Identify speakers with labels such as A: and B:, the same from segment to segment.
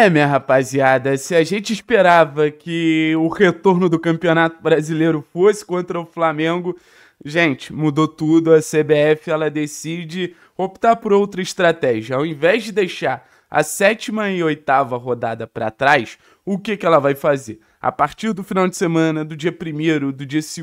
A: É, minha rapaziada, se a gente esperava que o retorno do Campeonato Brasileiro fosse contra o Flamengo, gente, mudou tudo. A CBF ela decide optar por outra estratégia. Ao invés de deixar a sétima e oitava rodada para trás, o que, que ela vai fazer? A partir do final de semana, do dia 1 do dia 2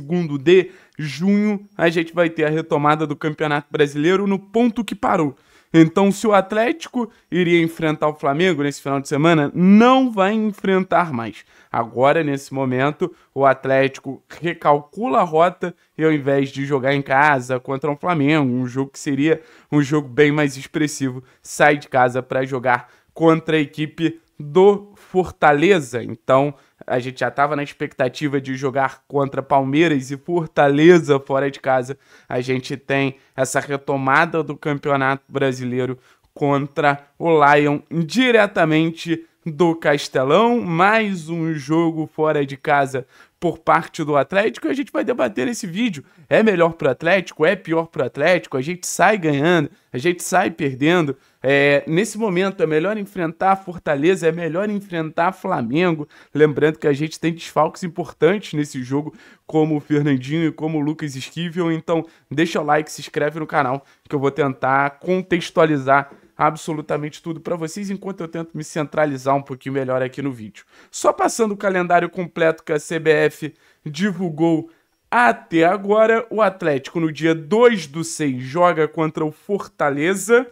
A: de junho, a gente vai ter a retomada do Campeonato Brasileiro no ponto que parou. Então, se o Atlético iria enfrentar o Flamengo nesse final de semana, não vai enfrentar mais. Agora, nesse momento, o Atlético recalcula a rota e ao invés de jogar em casa contra o Flamengo, um jogo que seria um jogo bem mais expressivo, sai de casa para jogar contra a equipe do Fortaleza. Então, a gente já estava na expectativa de jogar contra Palmeiras e Fortaleza fora de casa. A gente tem essa retomada do Campeonato Brasileiro contra o Lion diretamente do Castelão. Mais um jogo fora de casa por parte do Atlético e a gente vai debater esse vídeo. É melhor para o Atlético? É pior para o Atlético? A gente sai ganhando, a gente sai perdendo. É, nesse momento é melhor enfrentar Fortaleza, é melhor enfrentar Flamengo. Lembrando que a gente tem desfalques importantes nesse jogo, como o Fernandinho e como o Lucas Esquivel. Então, deixa o like, se inscreve no canal, que eu vou tentar contextualizar absolutamente tudo para vocês, enquanto eu tento me centralizar um pouquinho melhor aqui no vídeo. Só passando o calendário completo que a CBF divulgou até agora, o Atlético no dia 2 do 6 joga contra o Fortaleza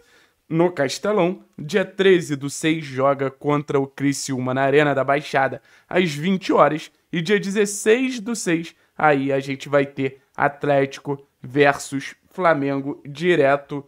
A: no Castelão. Dia 13 do 6 joga contra o Criciúma na Arena da Baixada às 20 horas. E dia 16 do 6, aí a gente vai ter Atlético versus Flamengo direto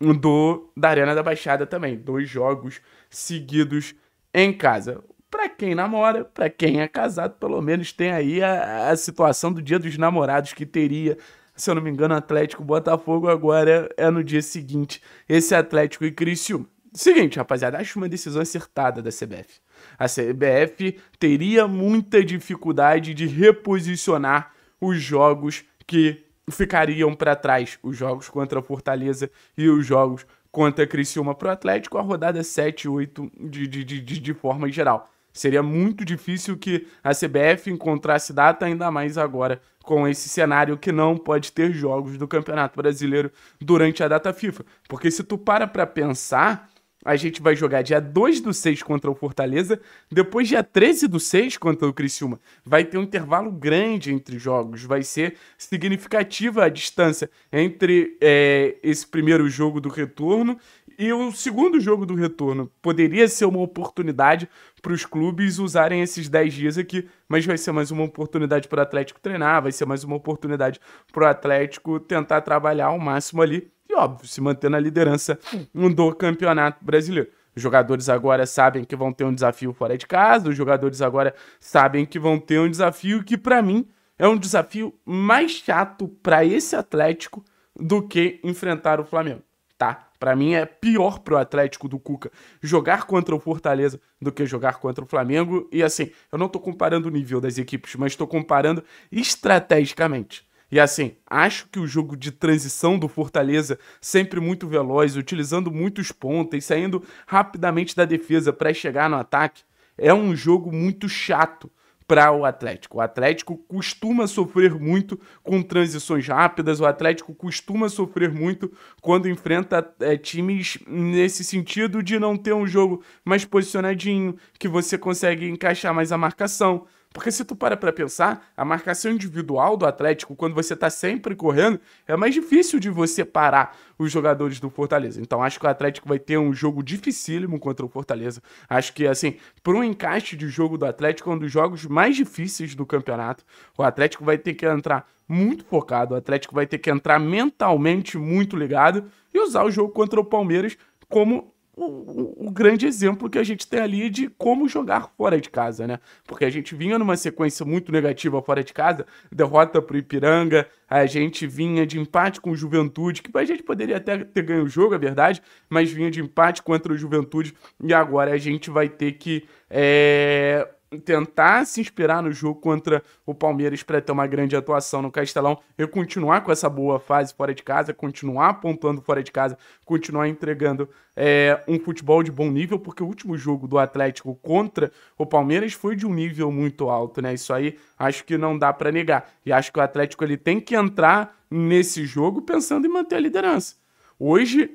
A: do da Arena da Baixada também. Dois jogos seguidos em casa. Para quem namora, para quem é casado, pelo menos tem aí a, a situação do Dia dos Namorados que teria se eu não me engano, Atlético Botafogo agora é, é no dia seguinte. Esse Atlético e Criciúma. Seguinte, rapaziada, acho uma decisão acertada da CBF. A CBF teria muita dificuldade de reposicionar os jogos que ficariam para trás os jogos contra Fortaleza e os jogos contra a Criciúma para o Atlético, a rodada 7 e 8 de, de, de, de forma geral. Seria muito difícil que a CBF encontrasse data, ainda mais agora com esse cenário que não pode ter jogos do Campeonato Brasileiro durante a data FIFA. Porque se tu para para pensar, a gente vai jogar dia 2 do 6 contra o Fortaleza, depois dia 13 do 6 contra o Criciúma. Vai ter um intervalo grande entre jogos, vai ser significativa a distância entre é, esse primeiro jogo do retorno e o segundo jogo do retorno. Poderia ser uma oportunidade para os clubes usarem esses 10 dias aqui, mas vai ser mais uma oportunidade para o Atlético treinar, vai ser mais uma oportunidade para o Atlético tentar trabalhar ao máximo ali e, óbvio, se manter na liderança hum. do Campeonato Brasileiro. Os jogadores agora sabem que vão ter um desafio fora de casa, os jogadores agora sabem que vão ter um desafio que, para mim, é um desafio mais chato para esse Atlético do que enfrentar o Flamengo, tá? Para mim é pior pro Atlético do Cuca jogar contra o Fortaleza do que jogar contra o Flamengo. E assim, eu não tô comparando o nível das equipes, mas estou comparando estrategicamente. E assim, acho que o jogo de transição do Fortaleza, sempre muito veloz, utilizando muitos pontos, saindo rapidamente da defesa para chegar no ataque, é um jogo muito chato para o Atlético. O Atlético costuma sofrer muito com transições rápidas, o Atlético costuma sofrer muito quando enfrenta é, times nesse sentido de não ter um jogo mais posicionadinho, que você consegue encaixar mais a marcação, porque se tu para pra pensar, a marcação individual do Atlético, quando você tá sempre correndo, é mais difícil de você parar os jogadores do Fortaleza. Então acho que o Atlético vai ter um jogo dificílimo contra o Fortaleza. Acho que, assim, por um encaixe de jogo do Atlético, é um dos jogos mais difíceis do campeonato. O Atlético vai ter que entrar muito focado, o Atlético vai ter que entrar mentalmente muito ligado e usar o jogo contra o Palmeiras como o, o, grande exemplo que a gente tem ali de como jogar fora de casa, né? Porque a gente vinha numa sequência muito negativa fora de casa, derrota pro Ipiranga, a gente vinha de empate com o Juventude, que a gente poderia até ter ganho o jogo, é verdade, mas vinha de empate contra o Juventude e agora a gente vai ter que é, tentar se inspirar no jogo contra o Palmeiras para ter uma grande atuação no Castelão e continuar com essa boa fase fora de casa, continuar pontuando fora de casa, continuar entregando é, um futebol de bom nível, porque o último jogo do Atlético contra o Palmeiras foi de um nível muito alto, né? Isso aí acho que não dá para negar. E acho que o Atlético ele tem que entrar nesse jogo pensando em manter a liderança. Hoje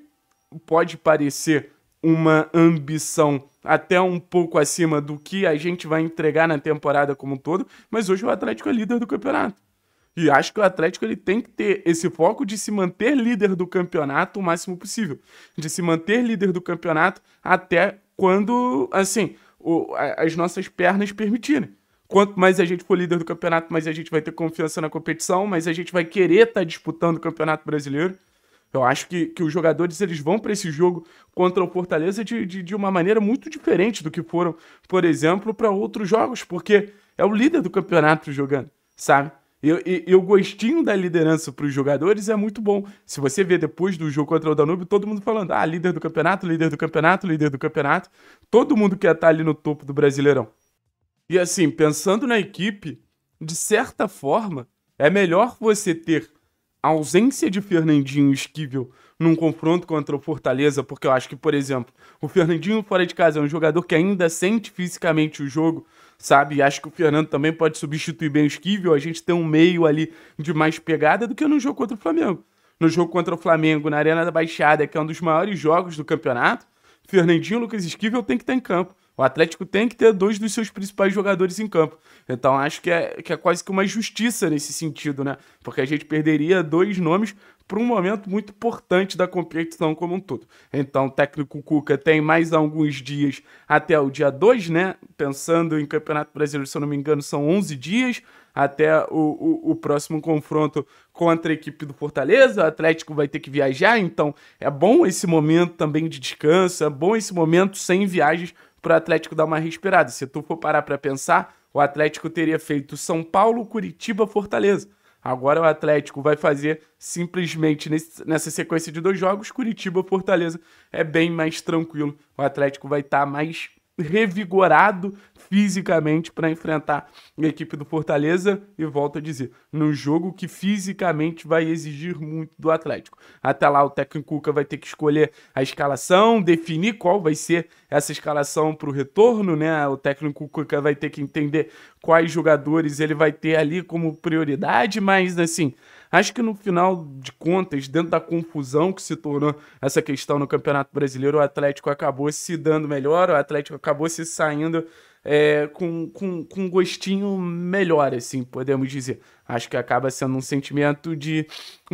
A: pode parecer uma ambição até um pouco acima do que a gente vai entregar na temporada como um todo, mas hoje o Atlético é líder do campeonato. E acho que o Atlético ele tem que ter esse foco de se manter líder do campeonato o máximo possível, de se manter líder do campeonato até quando, assim, o, as nossas pernas permitirem. Quanto mais a gente for líder do campeonato, mais a gente vai ter confiança na competição, mais a gente vai querer estar tá disputando o Campeonato Brasileiro. Eu acho que, que os jogadores eles vão para esse jogo contra o Fortaleza de, de, de uma maneira muito diferente do que foram, por exemplo, para outros jogos, porque é o líder do campeonato jogando, sabe? E o gostinho da liderança para os jogadores é muito bom. Se você vê depois do jogo contra o Danúbio, todo mundo falando: ah, líder do campeonato, líder do campeonato, líder do campeonato. Todo mundo quer estar tá ali no topo do Brasileirão. E assim, pensando na equipe, de certa forma, é melhor você ter a ausência de Fernandinho Esquivel num confronto contra o Fortaleza, porque eu acho que, por exemplo, o Fernandinho fora de casa é um jogador que ainda sente fisicamente o jogo, sabe? E acho que o Fernando também pode substituir bem o Esquivel, a gente tem um meio ali de mais pegada do que no jogo contra o Flamengo. No jogo contra o Flamengo, na Arena da Baixada, que é um dos maiores jogos do campeonato, Fernandinho e Lucas Esquivel tem que estar em campo. O Atlético tem que ter dois dos seus principais jogadores em campo. Então acho que é, que é quase que uma justiça nesse sentido, né? Porque a gente perderia dois nomes para um momento muito importante da competição como um todo. Então, o técnico Cuca tem mais alguns dias até o dia 2, né? Pensando em Campeonato Brasileiro, se eu não me engano, são 11 dias até o, o, o, próximo confronto contra a equipe do Fortaleza. O Atlético vai ter que viajar, então é bom esse momento também de descanso, é bom esse momento sem viagens para o Atlético dar uma respirada. Se tu for parar para pensar, o Atlético teria feito São Paulo, Curitiba, Fortaleza. Agora o Atlético vai fazer simplesmente nesse, nessa sequência de dois jogos, Curitiba, Fortaleza. É bem mais tranquilo. O Atlético vai estar tá mais revigorado fisicamente para enfrentar a equipe do Fortaleza e volto a dizer, num jogo que fisicamente vai exigir muito do Atlético. Até lá o técnico Cuca vai ter que escolher a escalação, definir qual vai ser essa escalação para o retorno, né? O técnico Cuca vai ter que entender quais jogadores ele vai ter ali como prioridade, mas assim, Acho que no final de contas, dentro da confusão que se tornou essa questão no Campeonato Brasileiro, o Atlético acabou se dando melhor, o Atlético acabou se saindo é, com, com, com um gostinho melhor, assim, podemos dizer. Acho que acaba sendo um sentimento de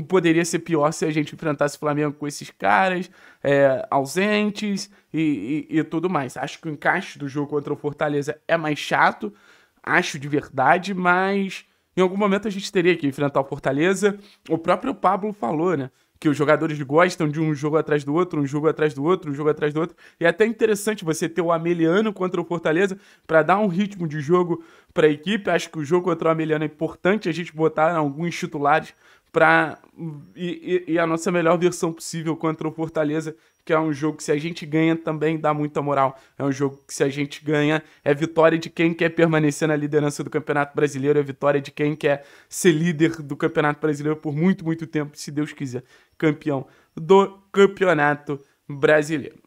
A: poderia ser pior se a gente enfrentasse o Flamengo com esses caras é, ausentes e, e, e tudo mais. Acho que o encaixe do jogo contra o Fortaleza é mais chato, acho de verdade, mas em algum momento a gente teria que enfrentar o Fortaleza. O próprio Pablo falou, né? Que os jogadores gostam de um jogo atrás do outro, um jogo atrás do outro, um jogo atrás do outro. E é até interessante você ter o Ameliano contra o Fortaleza para dar um ritmo de jogo para a equipe. Acho que o jogo contra o Ameliano é importante a gente botar alguns titulares para hum, e, e, e, a nossa melhor versão possível contra o Fortaleza, que é um jogo que se a gente ganha também dá muita moral. É um jogo que se a gente ganha é vitória de quem quer permanecer na liderança do Campeonato Brasileiro, é vitória de quem quer ser líder do Campeonato Brasileiro por muito, muito tempo, se Deus quiser, campeão do Campeonato Brasileiro.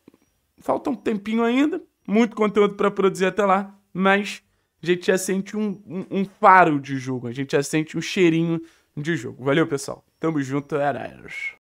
A: Falta um tempinho ainda, muito conteúdo para produzir até lá, mas a gente já sente um, um, um, faro de jogo, a gente já sente um cheirinho de jogo. Valeu, pessoal. Tamo junto, era.